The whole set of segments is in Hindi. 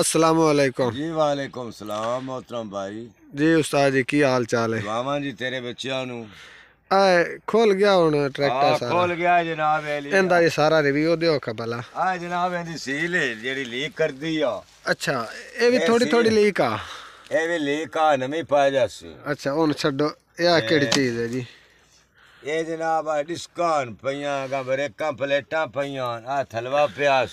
আসসালামু আলাইকুম। জি ওয়া আলাইকুম সালাম। মুহতারাম ভাই। জি ওস্তাদ জি কি হাল চালে? বাবা জি तेरे बच्चियां नु। আ کھل গয়া ওন ট্রাক্টর সা। আ کھل গয়া جناب আলী। এন্দি সারা রবি ওদে হকা বালা। আ جناب এন্দি সিল হে যেڑی লিক করদি আ। আচ্ছা এ ভি تھوڑی تھوڑی লিক আ। এ ভি লিক আ নভি পা যাসি। আচ্ছা ওন ছড়ো। এ কিڑی چیز হে জি? এ جناب ডিস্কন পইয়া গা ব্রেক কা প্লেটায় পইয়া আ থলওয়া प्याস।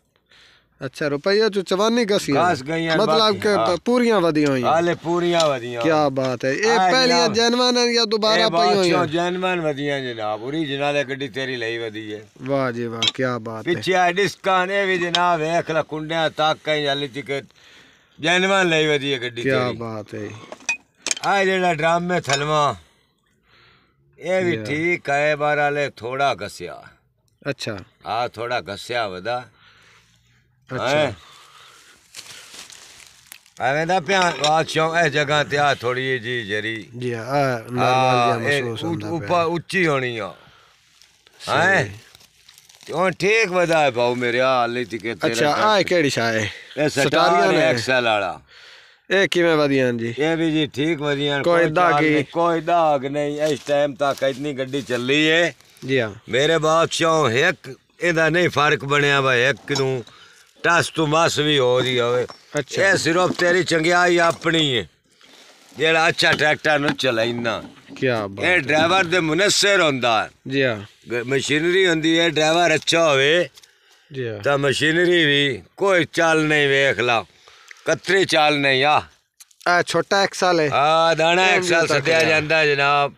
अच्छा रुपया जो चवानी का सी मतलब के हाँ। पूरियां हुई हाले पूरियां वधी क्या बात है ए पहली जनवन या दोबारा पई हुई है जनवन जनाब उरी गड्डी तेरी लई वधी है वाह जी वाह क्या बात है पीछे डिस्कान है भी जनाब है खला कुंडिया ताक कई हली टिकट जनवन लई वधी है गड्डी क्या बात है आ जेड़ा ड्राम में थलवा ये भी ठीक है बाराले थोड़ा घसिया अच्छा आ थोड़ा घसिया वदा ਐਵੇਂ ਦਾ ਭਿਆਨ ਬਾਦਸ਼ਾਹ ਇਹ ਜਗ੍ਹਾ ਤੇ ਆ ਥੋੜੀ ਜੀ ਜਰੀ ਜੀ ਆ ਨਾਰਮਲ ਜਿਹਾ ਮਹਿਸੂਸ ਹੁੰਦਾ ਉੱਪਰ ਉੱਚੀ ਹੋਣੀ ਆ ਹੈ ਉਹ ਠੀਕ ਵਧਾ ਭਾਉ ਮੇਰੇ ਹਾਲ ਨਹੀਂ ਤੇ ਕਿਤੇ ਅੱਛਾ ਆ ਕਿਹੜੀ ਸ਼ਾਇ ਹੈ ਇਹ ਸਟਾਰੀਆਂ ਨੇ ਐਕਸਲ ਵਾਲਾ ਇਹ ਕਿਵੇਂ ਵਧੀਆਂ ਜੀ ਇਹ ਵੀ ਜੀ ਠੀਕ ਵਧੀਆਂ ਕੋਈ ਦਾਗ ਕੋਈ ਦਾਗ ਨਹੀਂ ਇਸ ਟਾਈਮ ਤੱਕ ਇਤਨੀ ਗੱਡੀ ਚੱਲੀ ਏ ਜੀ ਹਾਂ ਮੇਰੇ ਬਾਦਸ਼ਾਹ ਇੱਕ ਇਹਦਾ ਨਹੀਂ ਫਰਕ ਬਣਿਆ ਵਾ ਇੱਕ ਨੂੰ ਟਸ ਤੋਂ ਮਸ ਵੀ ਹੋ ਰਹੀ ਹੋਵੇ ਅੱਛਾ ਇਹ ਸਿਰਫ ਤੇਰੀ ਚੰਗਿਆਈ ਆਪਣੀ ਹੈ ਜਿਹੜਾ ਅੱਛਾ ਟਰੈਕਟਰ ਨੂੰ ਚਲਾਈਨਾ ਕੀ ਬਾਤ ਇਹ ਡਰਾਈਵਰ ਦੇ ਮੁਨਸਰ ਹੁੰਦਾ ਜੀ ਹਾਂ ਮਸ਼ੀਨਰੀ ਹੁੰਦੀ ਹੈ ਡਰਾਈਵਰ ਅੱਛਾ ਹੋਵੇ ਜੀ ਹਾਂ ਤਾਂ ਮਸ਼ੀਨਰੀ ਵੀ ਕੋਈ ਚਾਲ ਨਹੀਂ ਵੇਖ ਲਾ ਕਤਰੇ ਚਾਲ ਨਹੀਂ ਆ ਆ ਛੋਟਾ ਐਕਸਲ ਹੈ ਆ ਦਾਣਾ ਐਕਸਲ ਸੱਤਿਆ ਜਾਂਦਾ ਜਨਾਬ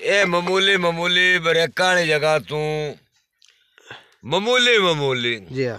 ਇਹ ਮਾਮੂਲੀ ਮਾਮੂਲੀ ਬਰੇਕਾਂ ਵਾਲੀ ਜਗ੍ਹਾ ਤੂੰ ਮਾਮੂਲੀ ਮਾਮੂਲੀ ਜੀ ਹਾਂ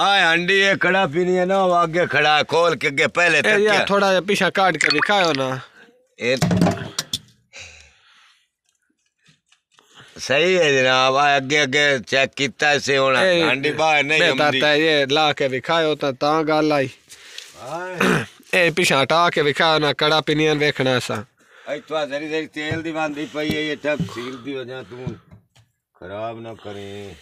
आए हंडी है कड़ा पीनी है ना आगे खड़ा है खोल के आगे पहले तक यार थोड़ा या पीछा काट के दिखाओ ना ए... सही है जनाब आगे आगे चेक किया से होना हंडी बाहर नहीं ताता ये ला के दिखाओ तो ता गल आई ए पीछा हटा के दिखाओ ना कड़ा पीनी देखना ऐसा इतना जरी जरी तेल दी बांधी पई है ये टप सील दी हो जा तू खराब ना करें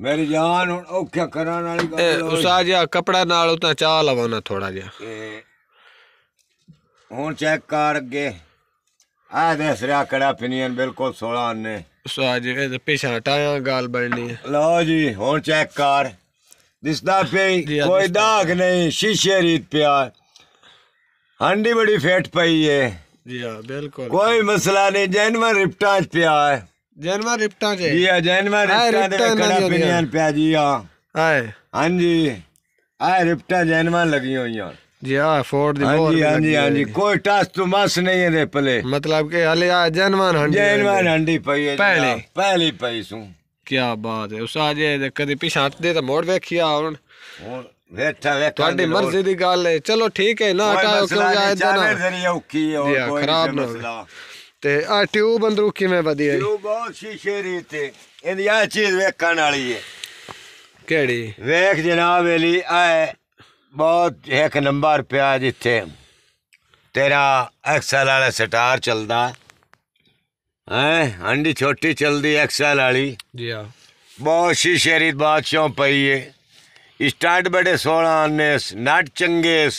ਮੇਰੀ ਜਾਨ ਹੁਣ ਔਖਾ ਕਰਨ ਵਾਲੀ ਗੱਲ ਹੈ ਉਸਾ ਜਿਹਾ ਕਪੜਾ ਨਾਲ ਉਤਾ ਤਾਂ ਚਾਹ ਲਵਾਉਣਾ ਥੋੜਾ ਜਿਹਾ ਹੁਣ ਚੈੱਕ ਕਰ ਅੱਗੇ ਆ ਦੇਸ ਰਿਆ ਕੜਾ ਪਿਨੀਅਨ ਬਿਲਕੁਲ 16 ਨੇ ਉਸਾ ਜੀ ਇਹ ਪਿਛਾ ਟਾਇਆ ਗਾਲ ਬਣਨੀ ਹੈ ਲਓ ਜੀ ਹੁਣ ਚੈੱਕ ਕਰ ਦਿਸਦਾ ਪਈ ਕੋਈ ਦਾਗ ਨਹੀਂ ਸ਼ੀਸ਼ੇ ਰੀਤ ਪਿਆ ਹੰਡੀ ਬੜੀ ਫੇਟ ਪਈ ਏ ਜੀ ਹਾਂ ਬਿਲਕੁਲ ਕੋਈ ਮਸਲਾ ਨਹੀਂ ਜੈਨਵਰ ਰਿਪਟਾਂ 'ਚ ਪਿਆ ਹੈ ਰਿਪਟਾਂ 'ਚ ਜੀ ਆ ਰਿਪਟਾਂ ਦੇ ਕੜਾ ਬਿਨਿਆਨ ਪਿਆ ਜੀ ਆ ਹਾਂ ਹਾਂਜੀ ਆ ਰਿਪਟਾਂ ਹੋਈਆਂ मतलब के हले आ जनमान हंडी पई पहले पहली पई सू क्या बात है उस आज ये कदे पीछे दे तो मोड़ वेखिया और ਤੁਹਾਡੀ ਮਰਜ਼ੀ ਦੀ ਗੱਲ ਹੈ ਚਲੋ ਠੀਕ ਹੈ ਨਾ ਕਿਉਂ ਖਰਾਬ ਨਾ ਤੇ ਆ ਟਿਊਬ ਅੰਦਰੋਂ ਕਿਵੇਂ ਵਧੀ ਹੈ ਟਿਊਬ ਬਹੁਤ ਸ਼ੀਸ਼ੇ ਦੀ ਤੇ ਇਹਦੀ ਆ ਚੀਜ਼ ਵੇਖਣ ਵਾਲੀ तेरा एक्सल वाला स्टार चलता है हंडी छोटी चलती एक्सल आली बहुत शीशे रीत बादशाह पई है स्टार्ट बड़े सोलह आने नट चंगेस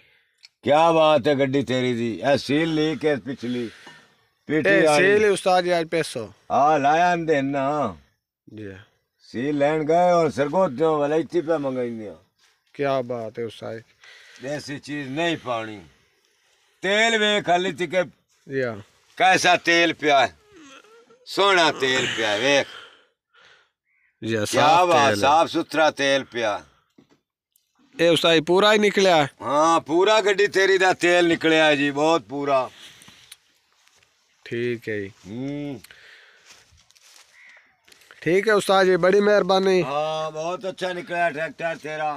क्या बात है गड्डी तेरी दी ए सील ली के पिछली पीटी सील उस्ताद आज पैसो हां लाया हम ना जी सील लेन गए और सरगोत जो वाला पे मंगाई दिया क्या बात है उस्ताद ऐसी चीज नहीं पानी तेल वे खाली थी के या कैसा तेल पिया सोना तेल प्या वेख क्या बात साफ सुथरा तेल प्या ਇਹ ਉਸਾਈ ਪੂਰਾ ਹੀ ਨਿਕਲਿਆ ਹਾਂ ਪੂਰਾ ਗੱਡੀ ਤੇਰੀ ਦਾ ਤੇਲ ਨਿਕਲਿਆ ਜੀ ਬਹੁਤ ਪੂਰਾ ठीक है जी हम्म। ठीक है उस्ताद जी बड़ी मेहरबानी हाँ बहुत अच्छा निकला ट्रैक्टर तेरा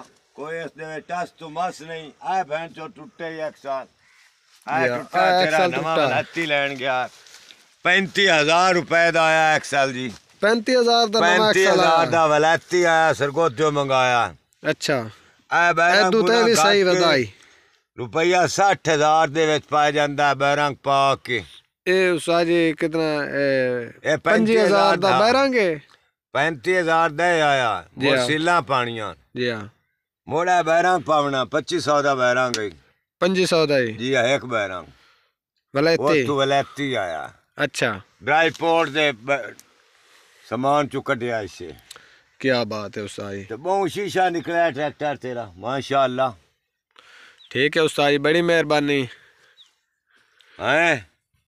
कोई इसने टस तो मस नहीं आए बहन चो टूटे एक साथ आए टूटा तेरा नवा हाथी लैन गया पैंती हजार रुपए का आया एक्सल जी पैंती हजार पैंती हजार का वलैती आया सरगोदियों मंगाया अच्छा ਇਹ ਬੈਰੰਗ ਤੂੰ ਵੀ ਸਹੀ ਵਧਾਈ रुपया साठ हजार पाया जाता है बैरंग पा के ਇਹ ਉਸਾ ਜੀ ਕਿਤਨਾ 25000 ਦਾ ਬਹਿਰਾਂਗੇ 35000 ਦਾ ਆਇਆ ਮੋਸੀਲਾ ਪਾਣੀਆਂ ਜੀ ਹਾਂ ਮੋੜਾ ਬਹਿਰਾਂ ਪਾਵਣਾ 2500 ਦਾ ਬਹਿਰਾਂ ਗਈ 2500 ਦਾ ਜੀ ਹੈ ਇੱਕ ਬਹਿਰਾਂ ਵਲੈਤੀ ਉਹ ਤੋਂ ਵਲੈਤੀ ਆਇਆ ਅੱਛਾ ਡਰਾਈ ਪੋਰਟ ਦੇ ਸਮਾਨ ਚੋਂ ਕੱਢਿਆ ਇਸੇ क्या बात है उस्ताद तो शीशा निकला है ट्रैक्टर तेरा माशाल्लाह ठीक है उस्ताद बड़ी मेहरबानी हैं